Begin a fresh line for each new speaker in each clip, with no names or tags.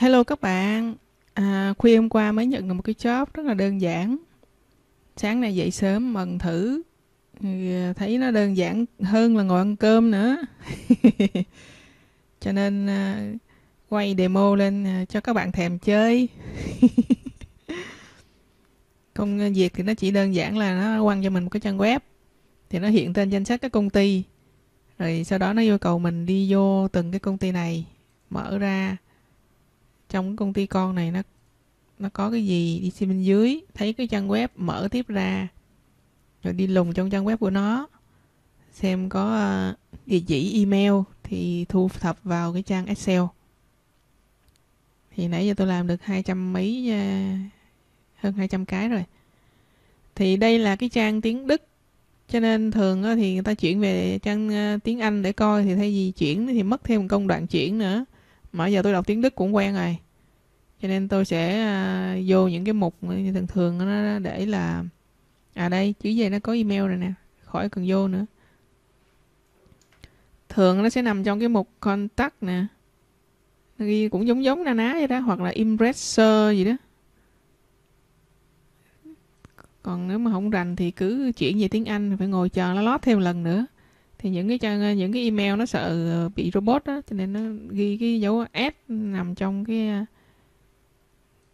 Hello các bạn, à, khuya hôm qua mới nhận được một cái job rất là đơn giản. Sáng nay dậy sớm mần thử, ừ, thấy nó đơn giản hơn là ngồi ăn cơm nữa. cho nên à, quay demo lên à, cho các bạn thèm chơi. Công việc thì nó chỉ đơn giản là nó quăng cho mình một cái trang web, thì nó hiện tên danh sách các công ty, rồi sau đó nó yêu cầu mình đi vô từng cái công ty này mở ra trong công ty con này nó nó có cái gì đi xem bên dưới thấy cái trang web mở tiếp ra rồi đi lùng trong trang web của nó xem có ờ, địa chỉ email thì thu thập vào cái trang excel thì nãy giờ tôi làm được hai trăm mấy ờ, hơn hai trăm cái rồi thì đây là cái trang tiếng Đức cho nên thường thì người ta chuyển về trang ờ, tiếng Anh để coi thì thay vì chuyển thì mất thêm một công đoạn chuyển nữa mà giờ tôi đọc tiếng Đức cũng quen rồi cho nên tôi sẽ à, vô những cái mục như thường thường nó để là à đây chữ gì nó có email rồi nè khỏi cần vô nữa thường nó sẽ nằm trong cái mục contact nè ghi cũng giống giống na ná vậy đó hoặc là impressor gì đó còn nếu mà không rành thì cứ chuyển về tiếng Anh phải ngồi chờ nó lót thêm lần nữa thì những cái trang ờ, những cái email nó sợ ờ, bị robot đó cho nên nó ghi cái dấu s nằm trong cái ờ,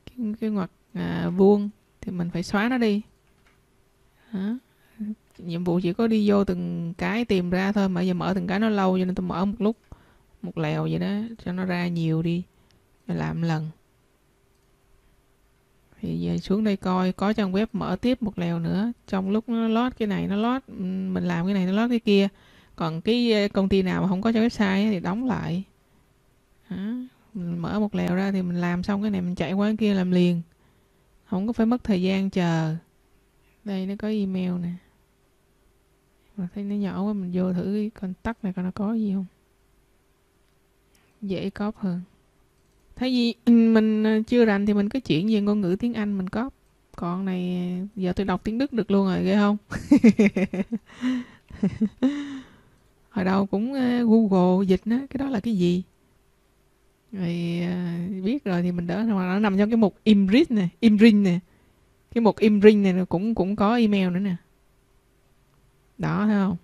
cái, cái ngoặc à, vuông thì mình phải xóa nó đi Hả? nhiệm vụ chỉ có đi vô từng cái tìm ra thôi mà giờ mở từng cái nó lâu cho nên tôi mở một lúc một lèo vậy đó cho nó ra nhiều đi rồi làm lần thì giờ xuống đây coi có trang web mở tiếp một lèo nữa trong lúc nó lót cái này nó lót mình làm cái này nó lót cái kia còn cái ờ, công ty nào mà không có cho website thì đóng lại đó. mình mở một lèo ra thì mình làm xong cái này mình chạy qua cái kia làm liền không có phải mất thời gian chờ đây nó có email nè mà thấy nó nhỏ quá mình vô thử cái contact này coi nó có gì không dễ cóp hơn thấy gì ừ, mình ờ, chưa rành thì mình cứ chuyển về ngôn ngữ tiếng anh mình cóp còn này giờ tôi đọc tiếng đức được luôn rồi ghê không hồi đầu cũng ờ, google dịch nó cái đó là cái gì rồi ờ, biết rồi thì mình đỡ mà nó nằm trong cái mục imrit này imrin này cái mục imrin này cũng cũng có email nữa nè đó thấy không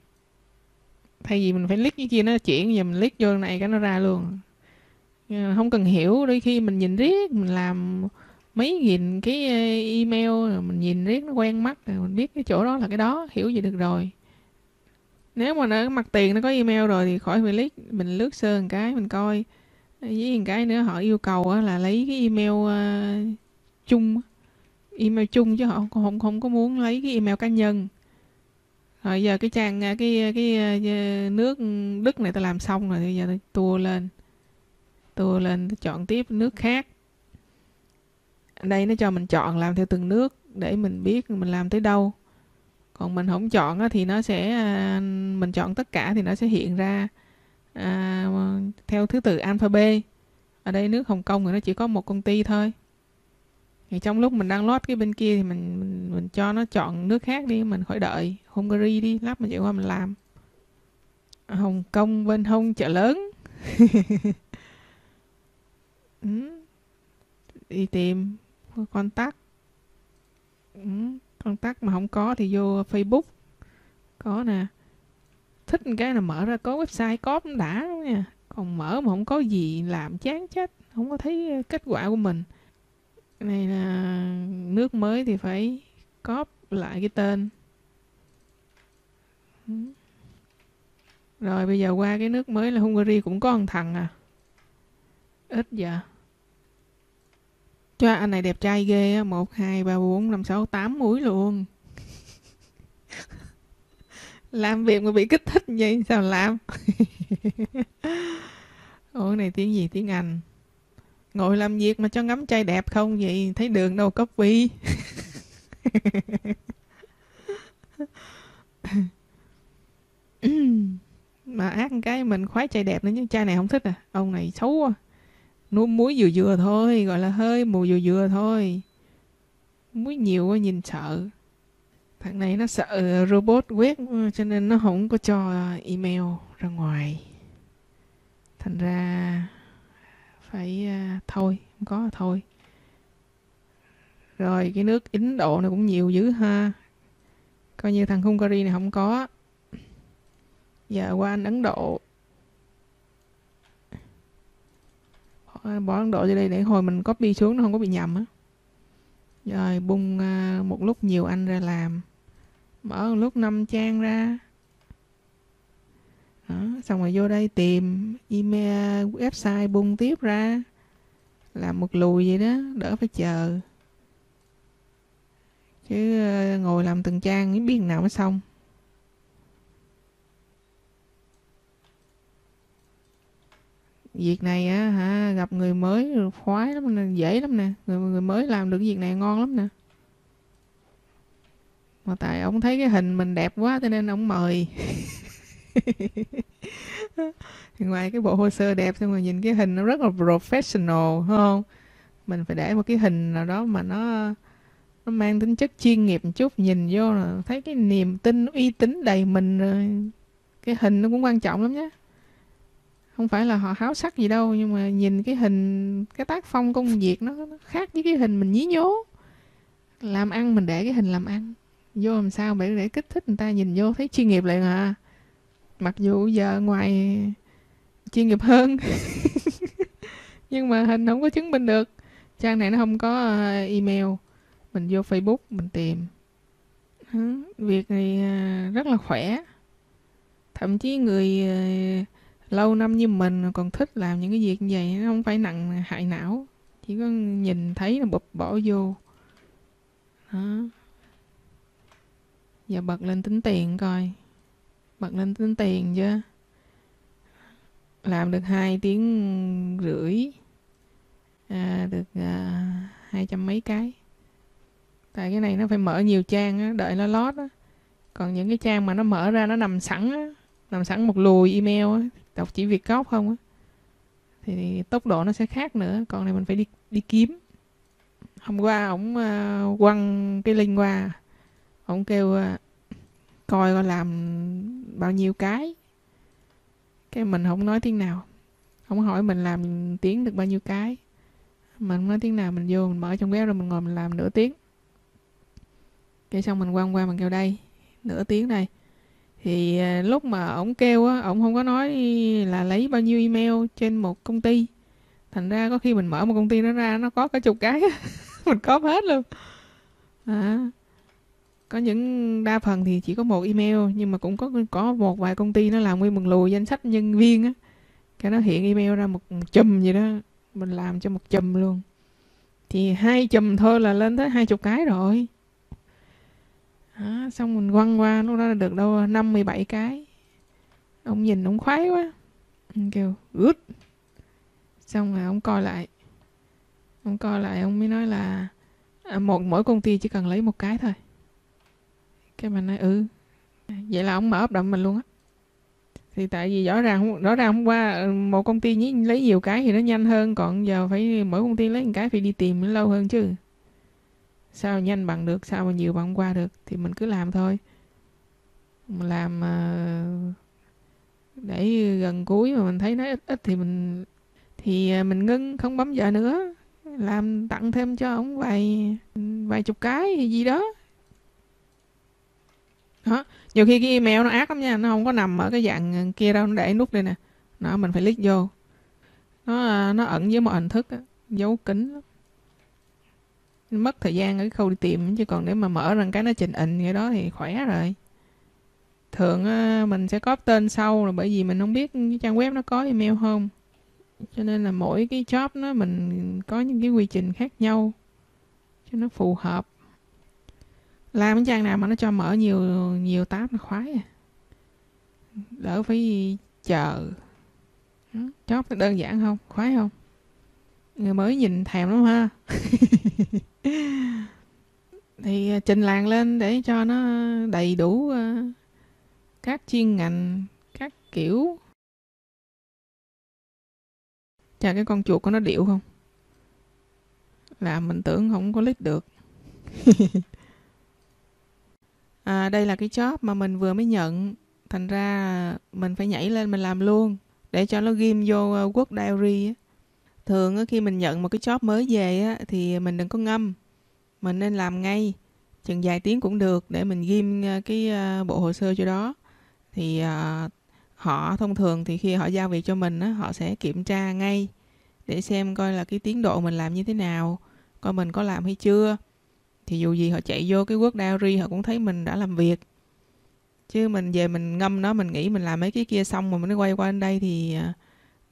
thay vì mình phải click cái kia nó chuyển giờ mình click vô này cái nó ra luôn ờ, không cần hiểu đôi khi mình nhìn riết mình làm mấy nghìn cái email rồi mình nhìn riết nó quen mắt rồi mình biết cái chỗ đó là cái đó hiểu gì được rồi nếu mà nó mặt tiền nó có email rồi thì khỏi phải lít mình lướt sơ một cái mình coi với một cái nữa họ yêu cầu là lấy cái email uh, chung email chung chứ họ không, không không có muốn lấy cái email cá nhân rồi giờ cái trang ờ, cái ờ, cái, cái nước đức này tôi làm xong rồi bây giờ tôi tua lên tua lên tôi chọn tiếp nước khác đây nó cho mình chọn làm theo từng nước để mình biết mình làm tới đâu còn mình không chọn thì nó sẽ à, mình chọn tất cả thì nó sẽ hiện ra à, theo thứ tự alphabet ở đây nước Hồng Kông thì nó chỉ có một công ty thôi thì trong lúc mình đang lót cái bên kia thì mình mình, mình cho nó chọn nước khác đi mình khỏi đợi Hungary đi lắp mình chạy qua mình làm Hồng Kông bên hông chợ lớn ừ. đi tìm contact ừ contact mà không có thì vô facebook có nè thích cái là mở ra có website có cũng đã luôn nha còn mở mà không có gì làm chán chết không có thấy kết quả của mình cái này là nước mới thì phải cóp lại cái tên rồi bây giờ qua cái nước mới là Hungary cũng có một thằng à ít giờ cho anh này đẹp trai ghê á, một hai ba bốn năm sáu tám mũi luôn. làm việc mà bị kích thích vậy sao làm? Ủa này tiếng gì tiếng Anh? Ngồi làm việc mà cho ngắm trai đẹp không vậy? Thấy đường đâu copy. mà ác cái mình khoái trai đẹp nữa nhưng trai này không thích à ông này xấu quá à nuốt muối dừa dừa thôi gọi là hơi mùi dừa dừa thôi muối nhiều quá nhìn sợ thằng này nó sợ robot quét cho nên nó không có cho email ra ngoài thành ra phải à, thôi không có thôi rồi cái nước Ấn Độ này cũng nhiều dữ ha coi như thằng Hungary này không có giờ qua anh Ấn Độ bỏ Ấn Độ vô đây để hồi mình copy xuống nó không có bị nhầm á rồi bung à, một lúc nhiều anh ra làm mở một lúc năm trang ra đó, xong rồi vô đây tìm email website bung tiếp ra làm một lùi vậy đó đỡ phải chờ chứ à, ngồi làm từng trang biết nào mới xong việc này á hả gặp người mới khoái lắm nè dễ lắm nè người người mới làm được việc này ngon lắm nè mà tại ông thấy cái hình mình đẹp quá cho nên ông mời ngoài cái bộ hồ sơ đẹp xong rồi nhìn cái hình nó rất là professional không mình phải để một cái hình nào đó mà nó nó mang tính chất chuyên nghiệp một chút nhìn vô là thấy cái niềm tin uy tín đầy mình rồi cái hình nó cũng quan trọng lắm nhé không phải là họ háo sắc gì đâu nhưng mà nhìn cái hình cái tác phong công việc nó, nó khác với cái hình mình nhí nhố làm ăn mình để cái hình làm ăn vô làm sao để để kích thích người ta nhìn vô thấy chuyên nghiệp lại mà mặc dù giờ ngoài chuyên nghiệp hơn nhưng mà hình không có chứng minh được trang này nó không có ờ, email mình vô facebook mình tìm việc này ờ, rất là khỏe thậm chí người ờ, lâu năm như mình còn thích làm những cái việc như vậy nó không phải nặng hại não chỉ có nhìn thấy là bụp bỏ vô đó giờ bật lên tính tiền coi bật lên tính tiền chứ làm được hai tiếng rưỡi à, được à, hai trăm mấy cái tại cái này nó phải mở nhiều trang á, đợi nó lót á còn những cái trang mà nó mở ra nó nằm sẵn á, nằm sẵn một lùi email á, đọc chỉ Việt gốc không á thì tốc độ nó sẽ khác nữa còn này mình phải đi đi kiếm hôm qua ổng uh, quăng cái link qua ổng kêu uh, coi coi làm bao nhiêu cái cái mình không nói tiếng nào ổng hỏi mình làm tiếng được bao nhiêu cái mình không nói tiếng nào mình vô mình mở trong web rồi mình ngồi mình làm nửa tiếng cái xong mình quăng qua mình kêu đây nửa tiếng này thì à, lúc mà ổng kêu á ổng không có nói là lấy bao nhiêu email trên một công ty thành ra có khi mình mở một công ty nó ra nó có cả chục cái mình có hết luôn à, có những đa phần thì chỉ có một email nhưng mà cũng có có một vài công ty nó làm nguyên một lùi danh sách nhân viên á cái nó hiện email ra một chùm gì đó mình làm cho một chùm luôn thì hai chùm thôi là lên tới hai chục cái rồi đó, xong mình quăng qua lúc đó là được đâu năm mười bảy cái ông nhìn ông khoái quá ông kêu ướt xong rồi ông coi lại ông coi lại ông mới nói là à, một mỗi công ty chỉ cần lấy một cái thôi cái mình nói ừ vậy là ông mở ấp đậm mình luôn á thì tại vì rõ ràng rõ ràng hôm qua ừ, một công ty nhí lấy nhiều cái thì nó nhanh hơn còn giờ phải mỗi công ty lấy một cái phải đi tìm nó lâu hơn chứ sao nhanh bằng được sao mà nhiều bằng qua được thì mình cứ làm thôi làm ờ, để gần cuối mà mình thấy nó ít ít thì mình thì ờ, mình ngưng không bấm giờ nữa làm tặng thêm cho ông vài vài chục cái gì đó đó nhiều khi cái email nó ác lắm nha nó không có nằm ở cái dạng ờ, kia đâu nó để nút đây nè nó mình phải click vô nó nó ẩn với một hình thức đó, dấu kính lắm mất thời gian ở cái khâu đi tìm chứ còn để mà mở ra cái nó trình ịnh vậy đó thì khỏe rồi thường mình sẽ có tên sau là bởi vì mình không biết cái trang web nó có email không cho nên là mỗi cái job nó mình có những cái quy trình khác nhau cho nó phù hợp làm cái trang nào mà nó cho mở nhiều nhiều tab nó khoái à đỡ phải chờ job đơn giản không khoái không người mới nhìn thèm lắm ha thì à, trình làng lên để cho nó đầy đủ à, các chuyên ngành các kiểu chà cái con chuột của nó điệu không là mình tưởng không có lít được à, đây là cái job mà mình vừa mới nhận thành ra à, mình phải nhảy lên mình làm luôn để cho nó ghim vô work diary á thường khi mình nhận một cái job mới về thì mình đừng có ngâm mình nên làm ngay chừng vài tiếng cũng được để mình ghim ờ, cái ờ, bộ hồ sơ cho đó thì ờ, họ thông thường thì khi họ giao việc cho mình họ sẽ kiểm tra ngay để xem coi là cái tiến độ mình làm như thế nào coi mình có làm hay chưa thì dù gì họ chạy vô cái work diary họ cũng thấy mình đã làm việc chứ mình về mình ngâm nó mình nghĩ mình làm mấy cái kia xong mà mình quay qua đến đây thì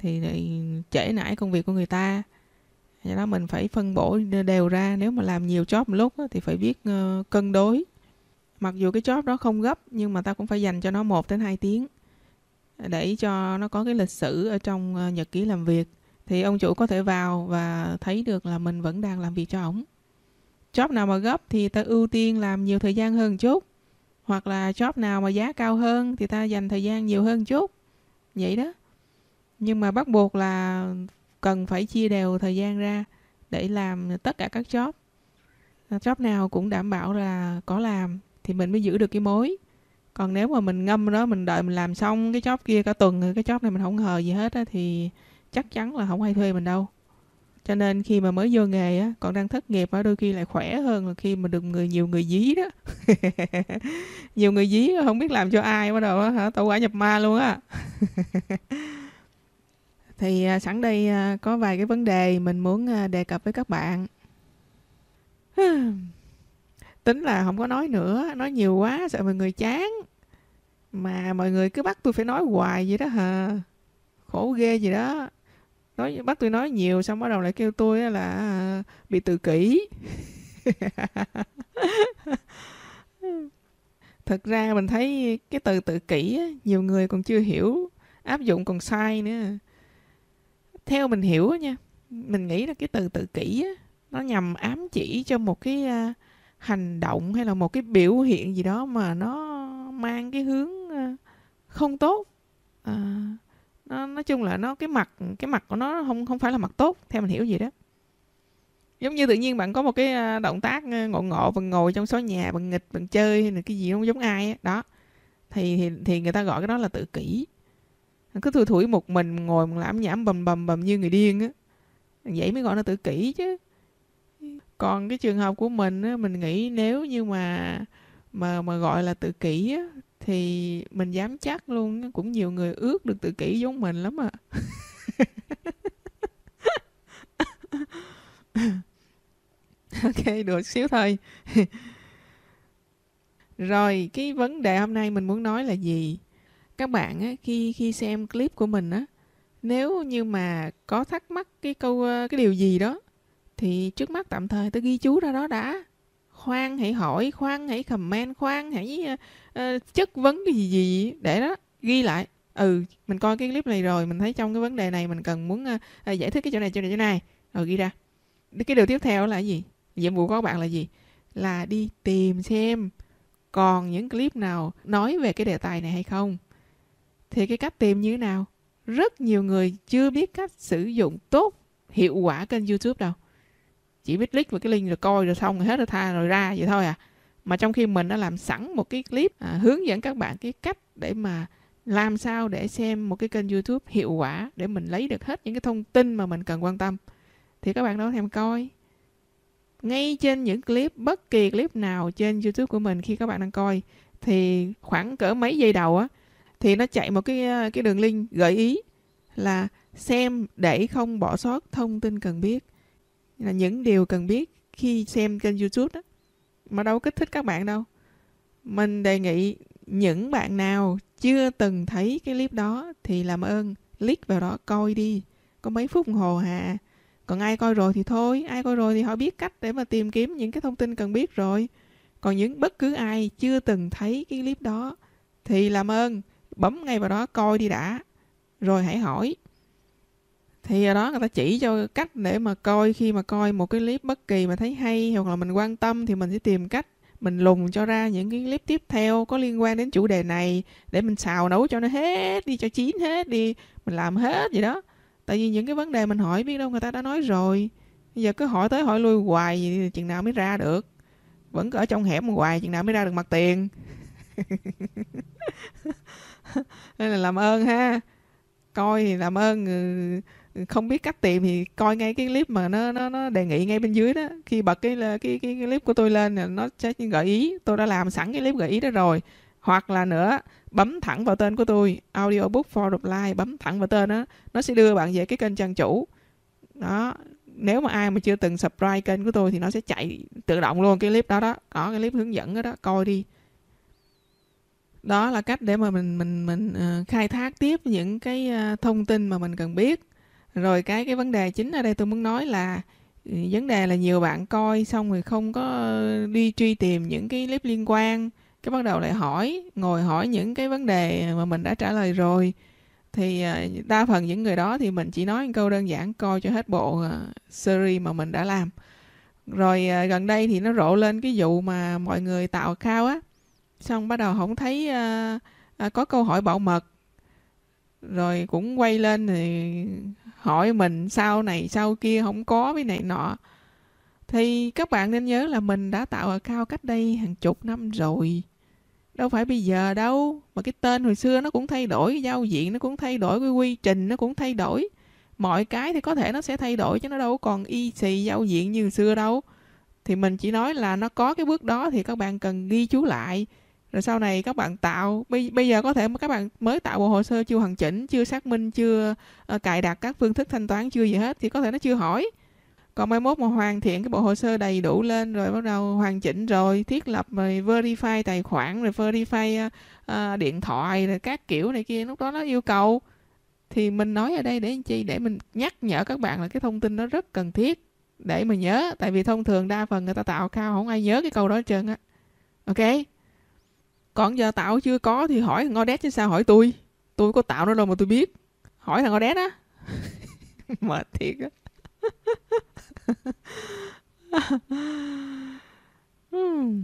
thì lại trễ nải công việc của người ta do đó mình phải phân bổ đều ra nếu mà làm nhiều job một lúc thì phải biết ờ, cân đối mặc dù cái job đó không gấp nhưng mà ta cũng phải dành cho nó một đến hai tiếng để cho nó có cái lịch sử ở trong ờ, nhật ký làm việc thì ông chủ có thể vào và thấy được là mình vẫn đang làm việc cho ổng job nào mà gấp thì ta ưu tiên làm nhiều thời gian hơn chút hoặc là job nào mà giá cao hơn thì ta dành thời gian nhiều hơn chút vậy đó nhưng mà bắt buộc là cần phải chia đều thời gian ra để làm tất cả các job à, job nào cũng đảm bảo là có làm thì mình mới giữ được cái mối còn nếu mà mình ngâm đó mình đợi mình làm xong cái job kia cả tuần cái job này mình không hờ gì hết á, thì chắc chắn là không ai thuê mình đâu cho nên khi mà mới vô nghề á còn đang thất nghiệp á đôi khi lại khỏe hơn là khi mà được người nhiều người dí đó nhiều người dí không biết làm cho ai bắt đầu á hả tẩu quả nhập ma luôn á thì à, sẵn đây à, có vài cái vấn đề mình muốn à, đề cập với các bạn tính là không có nói nữa nói nhiều quá sợ mọi người chán mà mọi người cứ bắt tôi phải nói hoài vậy đó hả khổ ghê gì đó nói bắt tôi nói nhiều xong bắt đầu lại kêu tôi là bị tự kỷ thật ra mình thấy cái từ tự kỷ nhiều người còn chưa hiểu áp dụng còn sai nữa theo mình hiểu nha mình nghĩ là cái từ tự kỷ á, nó nhằm ám chỉ cho một cái uh, hành động hay là một cái biểu hiện gì đó mà nó mang cái hướng uh, không tốt à, nó nói chung là nó cái mặt cái mặt của nó không không phải là mặt tốt theo mình hiểu gì đó giống như tự nhiên bạn có một cái à, động tác ngộ ngộ và ngồi trong số nhà bằng nghịch bằng chơi hay là cái gì không giống ai ấy. đó thì, thì thì người ta gọi cái đó là tự kỷ cứ thui thủi một mình ngồi lãm nhảm bầm bầm bầm như người điên á vậy mới gọi là tự kỷ chứ còn cái trường hợp của mình á mình nghĩ nếu như mà mà mà gọi là tự kỷ á thì mình dám chắc luôn cũng nhiều người ước được tự kỷ giống mình lắm à ok được xíu thôi rồi cái vấn đề hôm nay mình muốn nói là gì các bạn ấy khi khi xem clip của mình á nếu như mà có thắc mắc cái câu ờ, cái điều gì đó thì trước mắt tạm thời tôi ghi chú ra đó đã khoan hãy hỏi khoan hãy comment khoan hãy uh, chất vấn cái gì gì để đó ghi lại ừ mình coi cái clip này rồi mình thấy trong cái vấn đề này mình cần muốn uh, giải thích cái chỗ này chỗ này chỗ này rồi ghi ra cái điều tiếp theo là gì nhiệm vụ của các bạn là gì là đi tìm xem còn những clip nào nói về cái đề tài này hay không thì cái cách tìm như thế nào rất nhiều người chưa biết cách sử dụng tốt hiệu quả kênh youtube đâu chỉ biết click vào cái link rồi coi rồi xong rồi hết rồi tha rồi ra vậy thôi à mà trong khi mình đã làm sẵn một cái clip à, hướng dẫn các bạn cái cách để mà làm sao để xem một cái kênh youtube hiệu quả để mình lấy được hết những cái thông tin mà mình cần quan tâm thì các bạn đâu thèm coi ngay trên những clip bất kỳ clip nào trên youtube của mình khi các bạn đang coi thì khoảng cỡ mấy giây đầu á thì nó chạy một cái ờ, cái đường link gợi ý là xem để không bỏ sót thông tin cần biết là những điều cần biết khi xem kênh YouTube đó mà đâu kích thích các bạn đâu mình đề nghị những bạn nào chưa từng thấy cái clip đó thì làm ơn click vào đó coi đi có mấy phút hồ hà còn ai coi rồi thì thôi ai coi rồi thì họ biết cách để mà tìm kiếm những cái thông tin cần biết rồi còn những bất cứ ai chưa từng thấy cái clip đó thì làm ơn bấm ngay vào đó coi đi đã rồi hãy hỏi thì ở đó người ta chỉ cho cách để mà coi khi mà coi một cái clip bất kỳ mà thấy hay hoặc là mình quan tâm thì mình sẽ tìm cách mình lùng cho ra những cái clip tiếp theo có liên quan đến chủ đề này để mình xào nấu cho nó hết đi cho chín hết đi mình làm hết gì đó tại vì những cái vấn đề mình hỏi biết đâu người ta đã nói rồi bây giờ cứ hỏi tới hỏi lui hoài gì thì chừng nào mới ra được vẫn cứ ở trong hẻm hoài chừng nào mới ra được mặt tiền nên là làm ơn ha coi thì làm ơn ừ, ừ, không biết cách tìm thì coi ngay cái clip mà nó nó nó đề nghị ngay bên dưới đó khi bật cái cái cái, cái clip của tôi lên là nó sẽ gợi ý tôi đã làm sẵn cái clip gợi ý đó rồi hoặc là nữa bấm thẳng vào tên của tôi audiobook for reply bấm thẳng vào tên đó nó sẽ đưa bạn về cái kênh trang chủ đó nếu mà ai mà chưa từng subscribe kênh của tôi thì nó sẽ chạy tự động luôn cái clip đó đó có cái clip hướng dẫn đó đó coi đi đó là cách để mà mình mình mình uh, khai thác tiếp những cái uh, thông tin mà mình cần biết rồi cái cái vấn đề chính ở đây tôi muốn nói là ừ, vấn đề là nhiều bạn coi xong rồi không có đi truy tìm những cái clip liên quan cái bắt đầu lại hỏi ngồi hỏi những cái vấn đề mà mình đã trả lời rồi thì ờ, đa phần những người đó thì mình chỉ nói một câu đơn giản coi cho hết bộ series mà mình đã làm rồi gần đây thì nó rộ lên cái vụ mà mọi người tạo account á xong bắt đầu không thấy à, à, có câu hỏi bảo mật rồi cũng quay lên thì hỏi mình sau này sau kia không có với này nọ thì các bạn nên nhớ là mình đã tạo cao cách đây hàng chục năm rồi đâu phải bây giờ đâu mà cái tên hồi xưa nó cũng thay đổi giao diện nó cũng thay đổi cái quy trình nó cũng thay đổi mọi cái thì có thể nó sẽ thay đổi chứ nó đâu còn y xì giao diện như xưa đâu thì mình chỉ nói là nó có cái bước đó thì các bạn cần ghi chú lại rồi sau này các bạn tạo bây, bây giờ có thể các bạn mới tạo bộ hồ sơ chưa hoàn chỉnh chưa xác minh chưa uh, cài đặt các phương thức thanh toán chưa gì hết thì có thể nó chưa hỏi còn mai mốt mà hoàn thiện cái bộ hồ sơ đầy đủ lên rồi bắt đầu hoàn chỉnh rồi thiết lập rồi verify tài khoản rồi verify uh, điện thoại rồi các kiểu này kia lúc đó nó yêu cầu thì mình nói ở đây để làm chi để mình nhắc nhở các bạn là cái thông tin nó rất cần thiết để mà nhớ tại vì thông thường đa phần người ta tạo cao không ai nhớ cái câu đó hết trơn á ok còn giờ tạo chưa có thì hỏi thằng Odet chứ sao hỏi tôi tôi có tạo nó đâu mà tôi biết hỏi thằng Odet á mệt thiệt á hmm.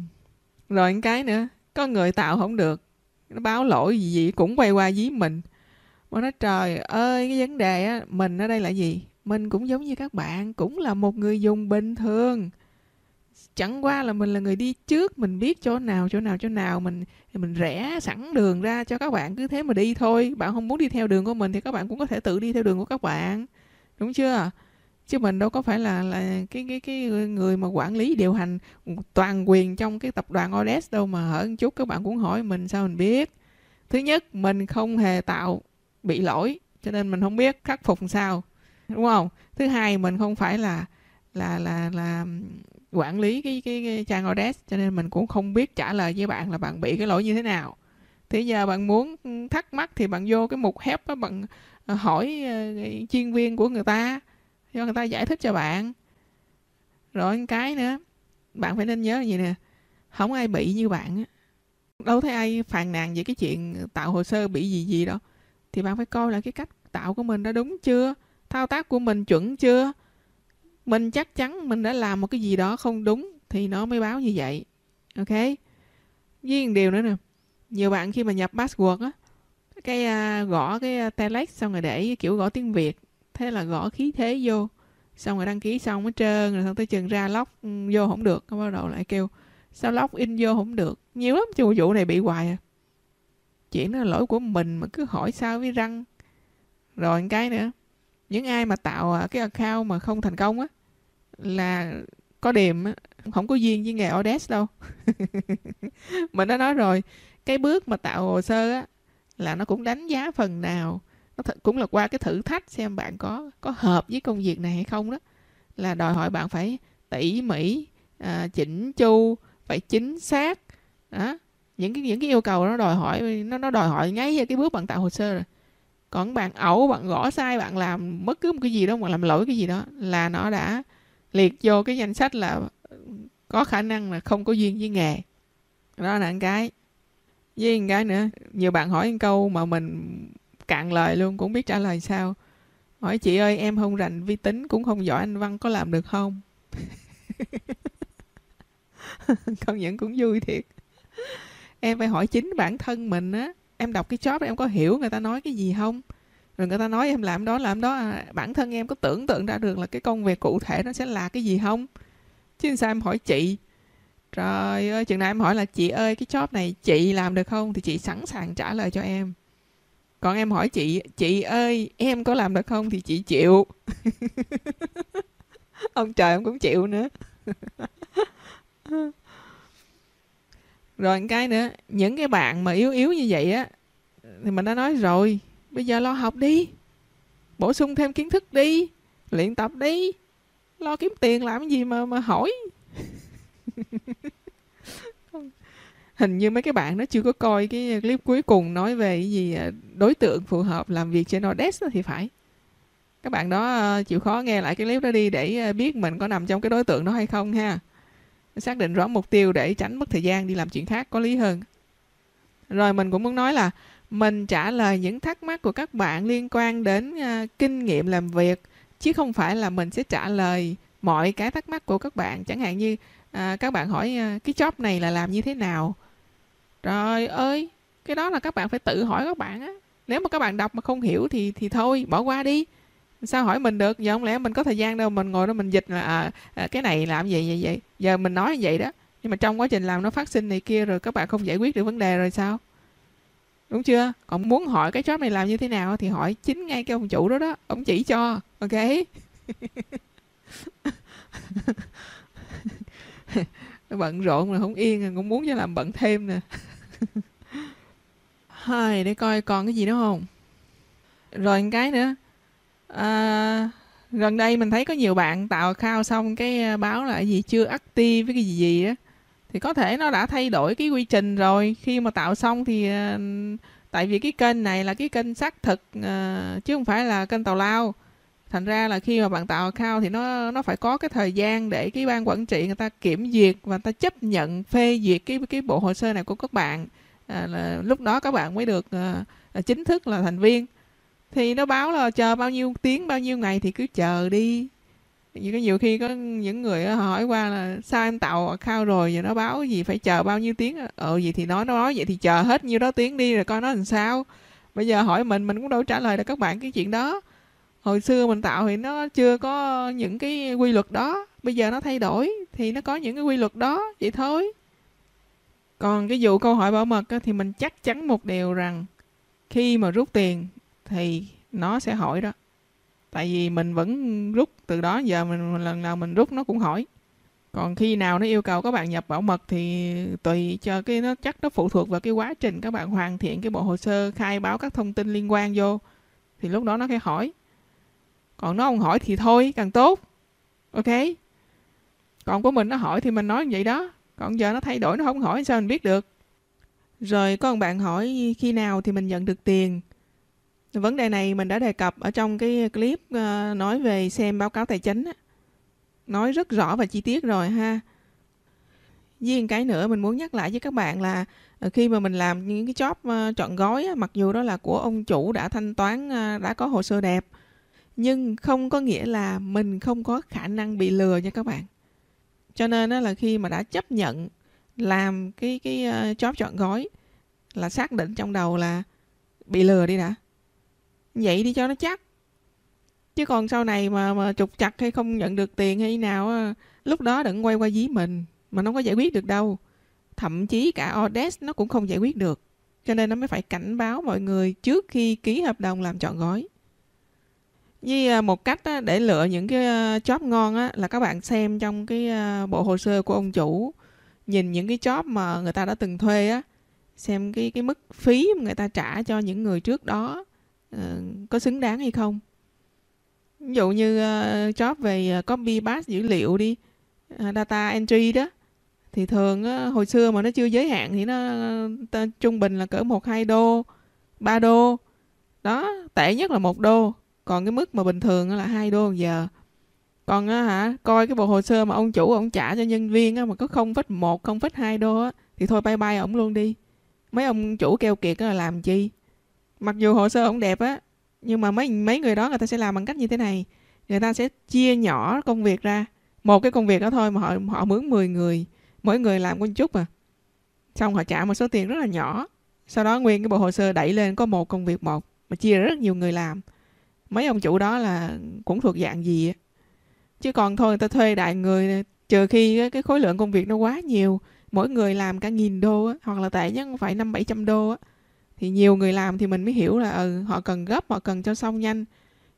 rồi cái nữa có người tạo không được nó báo lỗi gì gì cũng quay qua dí mình mà nói trời ơi cái vấn đề á mình ở đây là gì mình cũng giống như các bạn cũng là một người dùng bình thường chẳng qua là mình là người đi trước mình biết chỗ nào chỗ nào chỗ nào mình mình rẽ sẵn đường ra cho các bạn cứ thế mà đi thôi bạn không muốn đi theo đường của mình thì các bạn cũng có thể tự đi theo đường của các bạn đúng chưa chứ mình đâu có phải là là cái cái cái người mà quản lý điều hành toàn quyền trong cái tập đoàn Odes đâu mà hở chút các bạn cũng hỏi mình sao mình biết thứ nhất mình không hề tạo bị lỗi cho nên mình không biết khắc phục sao đúng không thứ hai mình không phải là là là là quản lý cái, cái, cái trang ODS cho nên mình cũng không biết trả lời với bạn là bạn bị cái lỗi như thế nào thì giờ bạn muốn thắc mắc thì bạn vô cái mục help đó bạn ờ, hỏi ờ, chuyên viên của người ta cho người ta giải thích cho bạn rồi cái nữa bạn phải nên nhớ gì nè không ai bị như bạn đâu thấy ai phàn nàn về cái chuyện tạo hồ sơ bị gì gì đó, thì bạn phải coi là cái cách tạo của mình đã đúng chưa thao tác của mình chuẩn chưa mình chắc chắn mình đã làm một cái gì đó không đúng thì nó mới báo như vậy ok với một điều nữa nè nhiều bạn khi mà nhập password á cái à, gõ cái à, telex xong rồi để kiểu gõ tiếng việt thế là gõ khí thế vô xong rồi đăng ký xong mới trơn rồi xong tới chừng ra lóc ừ, vô không được bắt đầu lại kêu sao lóc in vô không được nhiều lắm chứ vụ này bị hoài à chuyện đó là lỗi của mình mà cứ hỏi sao với răng rồi một cái nữa những ai mà tạo à, cái account mà không thành công á là có điểm không có duyên với nghề odes đâu mình đã nói rồi cái bước mà tạo hồ sơ á là nó cũng đánh giá phần nào nó th- cũng là qua cái thử thách xem bạn có có hợp với công việc này hay không đó là đòi hỏi bạn phải tỉ mỉ à, chỉnh chu phải chính xác đó những cái những cái yêu cầu nó đòi hỏi nó nó đòi hỏi ngay cái bước bạn tạo hồ sơ rồi còn bạn ẩu bạn gõ sai bạn làm bất cứ một cái gì đó mà làm lỗi cái gì đó là nó đã liệt vô cái danh sách là có khả năng là không có duyên với nghề đó là một cái với một cái nữa nhiều bạn hỏi một câu mà mình cạn lời luôn cũng biết trả lời sao hỏi chị ơi em không rành vi tính cũng không giỏi anh văn có làm được không công nhận cũng vui thiệt em phải hỏi chính bản thân mình á em đọc cái job em có hiểu người ta nói cái gì không rồi người ta nói em làm đó làm đó à, bản thân em có tưởng tượng ra được là cái công việc cụ thể nó sẽ là cái gì không chứ sao em hỏi chị trời ơi chừng nào em hỏi là chị ơi cái job này chị làm được không thì chị sẵn sàng trả lời cho em còn em hỏi chị chị ơi em có làm được không thì chị chịu ông trời ông cũng chịu nữa rồi một cái nữa những cái bạn mà yếu yếu như vậy á thì mình đã nói rồi Bây giờ lo học đi. Bổ sung thêm kiến thức đi. Luyện tập đi. Lo kiếm tiền làm cái gì mà mà hỏi. Hình như mấy cái bạn nó chưa có coi cái clip cuối cùng nói về cái gì à, đối tượng phù hợp làm việc trên Odesk thì phải. Các bạn đó à, chịu khó nghe lại cái clip đó đi để à, biết mình có nằm trong cái đối tượng đó hay không ha. Xác định rõ mục tiêu để tránh mất thời gian đi làm chuyện khác có lý hơn. Rồi mình cũng muốn nói là mình trả lời những thắc mắc của các bạn liên quan đến uh, kinh nghiệm làm việc chứ không phải là mình sẽ trả lời mọi cái thắc mắc của các bạn chẳng hạn như uh, các bạn hỏi uh, cái job này là làm như thế nào trời ơi cái đó là các bạn phải tự hỏi các bạn á nếu mà các bạn đọc mà không hiểu thì thì thôi bỏ qua đi sao hỏi mình được giờ không lẽ mình có thời gian đâu mình ngồi đó mình dịch là à, à, cái này làm vậy vậy vậy giờ mình nói như vậy đó nhưng mà trong quá trình làm nó phát sinh này kia rồi các bạn không giải quyết được vấn đề rồi sao đúng chưa còn muốn hỏi cái job này làm như thế nào thì hỏi chính ngay cái ông chủ đó đó ông chỉ cho ok bận rộn mà không yên cũng muốn cho làm bận thêm nè hai để coi còn cái gì nữa không rồi cái nữa à, gần đây mình thấy có nhiều bạn tạo account xong cái à, báo là gì chưa active với cái gì gì á thì có thể nó đã thay đổi cái quy trình rồi khi mà tạo xong thì ờ, tại vì cái kênh này là cái kênh xác thực ờ, chứ không phải là kênh tàu lao thành ra là khi mà bạn tạo account thì nó nó phải có cái thời gian để cái ban quản trị người ta kiểm duyệt và người ta chấp nhận phê duyệt cái cái bộ hồ sơ này của các bạn à, là lúc đó các bạn mới được à, chính thức là thành viên thì nó báo là chờ bao nhiêu tiếng bao nhiêu ngày thì cứ chờ đi nhiều, nhiều khi có những người hỏi qua là sao em tạo account rồi giờ nó báo gì phải chờ bao nhiêu tiếng ờ gì thì nói nó nói vậy thì chờ hết nhiêu đó tiếng đi rồi coi nó làm sao bây giờ hỏi mình mình cũng đâu trả lời được các bạn cái chuyện đó hồi xưa mình tạo thì nó chưa có những cái quy luật đó bây giờ nó thay đổi thì nó có những cái quy luật đó vậy thôi còn cái vụ câu hỏi bảo mật thì mình chắc chắn một điều rằng khi mà rút tiền thì nó sẽ hỏi đó tại vì mình vẫn rút từ đó giờ mình, lần nào mình rút nó cũng hỏi còn khi nào nó yêu cầu các bạn nhập bảo mật thì tùy cho cái nó chắc nó phụ thuộc vào cái quá trình các bạn hoàn thiện cái bộ hồ sơ khai báo các thông tin liên quan vô thì lúc đó nó sẽ hỏi còn nó không hỏi thì thôi càng tốt ok còn của mình nó hỏi thì mình nói vậy đó còn giờ nó thay đổi nó không hỏi sao mình biết được rồi có một bạn hỏi khi nào thì mình nhận được tiền Vấn đề này mình đã đề cập ở trong cái clip ờ, nói về xem báo cáo tài chính. Nói rất rõ và chi tiết rồi ha. Với cái nữa mình muốn nhắc lại với các bạn là ờ, khi mà mình làm những cái job chọn ờ, gói mặc dù đó là của ông chủ đã thanh toán đã có hồ sơ đẹp nhưng không có nghĩa là mình không có khả năng bị lừa nha các bạn. Cho nên là khi mà đã chấp nhận làm cái cái job chọn gói là xác định trong đầu là bị lừa đi đã vậy đi cho nó chắc chứ còn sau này mà mà trục chặt hay không nhận được tiền hay nào lúc đó đừng quay qua dí mình mà nó không có giải quyết được đâu thậm chí cả Odes nó cũng không giải quyết được cho nên nó mới phải cảnh báo mọi người trước khi ký hợp đồng làm chọn gói như à, một cách để lựa những cái à, job ngon là các bạn xem trong cái à, bộ hồ sơ của ông chủ nhìn những cái job mà người ta đã từng thuê á xem cái cái mức phí mà người ta trả cho những người trước đó Ờ, có xứng đáng hay không ví dụ như uh, job về ờ, copy paste dữ liệu đi uh, data entry đó thì thường uh, hồi xưa mà nó chưa giới hạn thì nó ta, trung bình là cỡ một hai đô ba đô đó tệ nhất là một đô còn cái mức mà bình thường là hai đô giờ còn á hả coi cái bộ hồ sơ mà ông chủ ông trả cho nhân viên á mà có không phết một không phết hai đô á thì thôi bye bye ổng luôn đi mấy ông chủ keo kiệt á là làm chi mặc dù hồ sơ không đẹp á nhưng mà mấy mấy người đó người ta sẽ làm bằng cách như thế này người ta sẽ chia nhỏ công việc ra một cái công việc đó thôi mà họ họ mướn 10 người mỗi người làm một chút mà xong họ trả một số tiền rất là nhỏ sau đó nguyên cái bộ hồ sơ đẩy lên có một công việc một mà chia rất nhiều người làm mấy ông chủ đó là cũng thuộc dạng gì á chứ còn thôi người ta thuê đại người trừ khi cái khối lượng công việc nó quá nhiều mỗi người làm cả nghìn đô á, hoặc là tệ nhất phải năm bảy trăm đô á thì nhiều người làm thì mình mới hiểu là ừ, họ cần gấp họ cần cho xong nhanh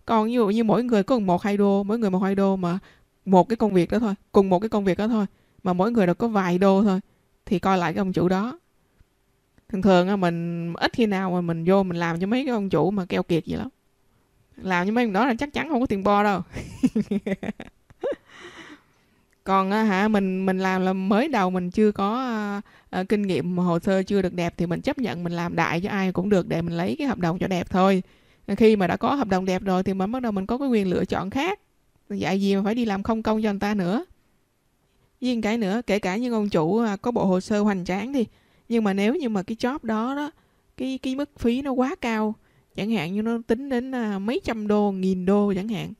còn ví dụ như mỗi người có một hai đô mỗi người một hai đô mà một cái công việc đó thôi cùng một cái công việc đó thôi mà mỗi người được có vài đô thôi thì coi lại cái ông chủ đó thường thường mình ít khi nào mà mình vô mình làm cho mấy cái ông chủ mà keo kiệt vậy lắm làm cho mấy người đó là chắc chắn không có tiền bo đâu còn hả mình mình làm là mới đầu mình chưa có uh, kinh nghiệm hồ sơ chưa được đẹp thì mình chấp nhận mình làm đại cho ai cũng được để mình lấy cái hợp đồng cho đẹp thôi ờ, khi mà đã có hợp đồng đẹp rồi thì mình bắt đầu mình có cái quyền lựa chọn khác dạy gì mà phải đi làm không công cho người ta nữa với cái nữa kể cả những ông chủ à, có bộ hồ sơ hoành tráng đi nhưng mà nếu như mà cái job đó đó cái cái mức phí nó quá cao chẳng hạn như nó tính đến à, mấy trăm đô nghìn đô chẳng hạn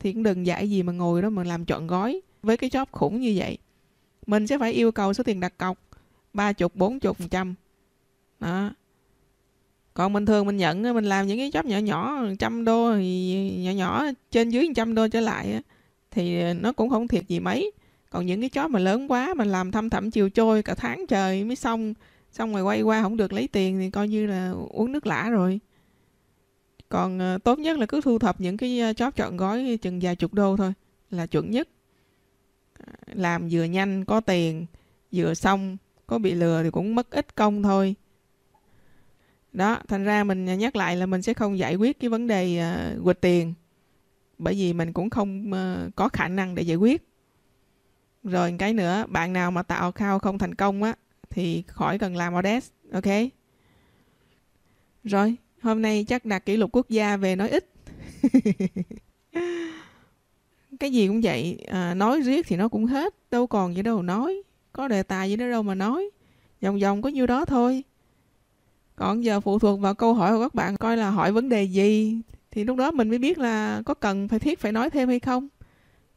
thì cũng đừng dạy gì mà ngồi đó mà làm chọn gói với cái job khủng như vậy mình sẽ phải yêu cầu số tiền đặt cọc ba chục bốn chục phần trăm đó còn bình thường mình nhận mình làm những cái job nhỏ nhỏ trăm đô thì nhỏ nhỏ trên dưới trăm đô trở lại thì nó cũng không thiệt gì mấy còn những cái job mà lớn quá mình làm thâm thẩm chiều trôi cả tháng trời mới xong xong rồi quay qua không được lấy tiền thì coi như là uống nước lã rồi còn ờ, tốt nhất là cứ thu thập những cái ờ, job chọn gói chừng vài chục đô thôi là chuẩn nhất ờ, làm vừa nhanh có tiền vừa xong có bị lừa thì cũng mất ít công thôi đó thành ra mình nhắc lại là mình sẽ không giải quyết cái vấn đề uh, à, quỵt tiền bởi vì mình cũng không uh, có khả năng để giải quyết rồi cái nữa bạn nào mà tạo khao không thành công á thì khỏi cần làm audit ok rồi hôm nay chắc đạt kỷ lục quốc gia về nói ít cái gì cũng vậy à, nói riết thì nó cũng hết đâu còn gì đâu nói có đề tài gì nữa đâu mà nói. Vòng vòng có nhiêu đó thôi. Còn giờ phụ thuộc vào câu hỏi của các bạn coi là hỏi vấn đề gì thì lúc đó mình mới biết là có cần phải thiết phải nói thêm hay không.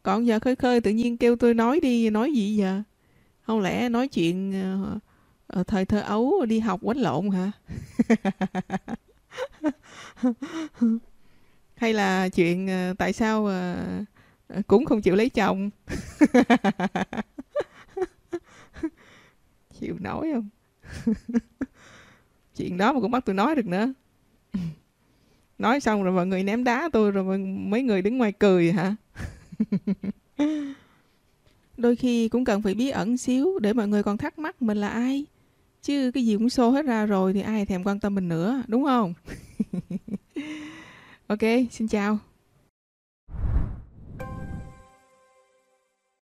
Còn giờ khơi khơi tự nhiên kêu tôi nói đi nói gì giờ? Không lẽ nói chuyện ở ờ, ờ, thời thơ ấu đi học quánh lộn hả? Hay là chuyện ờ, tại sao cũng không chịu lấy chồng? chịu nổi không chuyện đó mà cũng bắt tôi nói được nữa nói xong rồi mọi người ném đá tôi rồi mấy người đứng ngoài cười hả đôi khi cũng cần phải bí ẩn xíu để mọi người còn thắc mắc mình là ai chứ cái gì cũng xô hết ra rồi thì ai thèm quan tâm mình nữa đúng không ok xin chào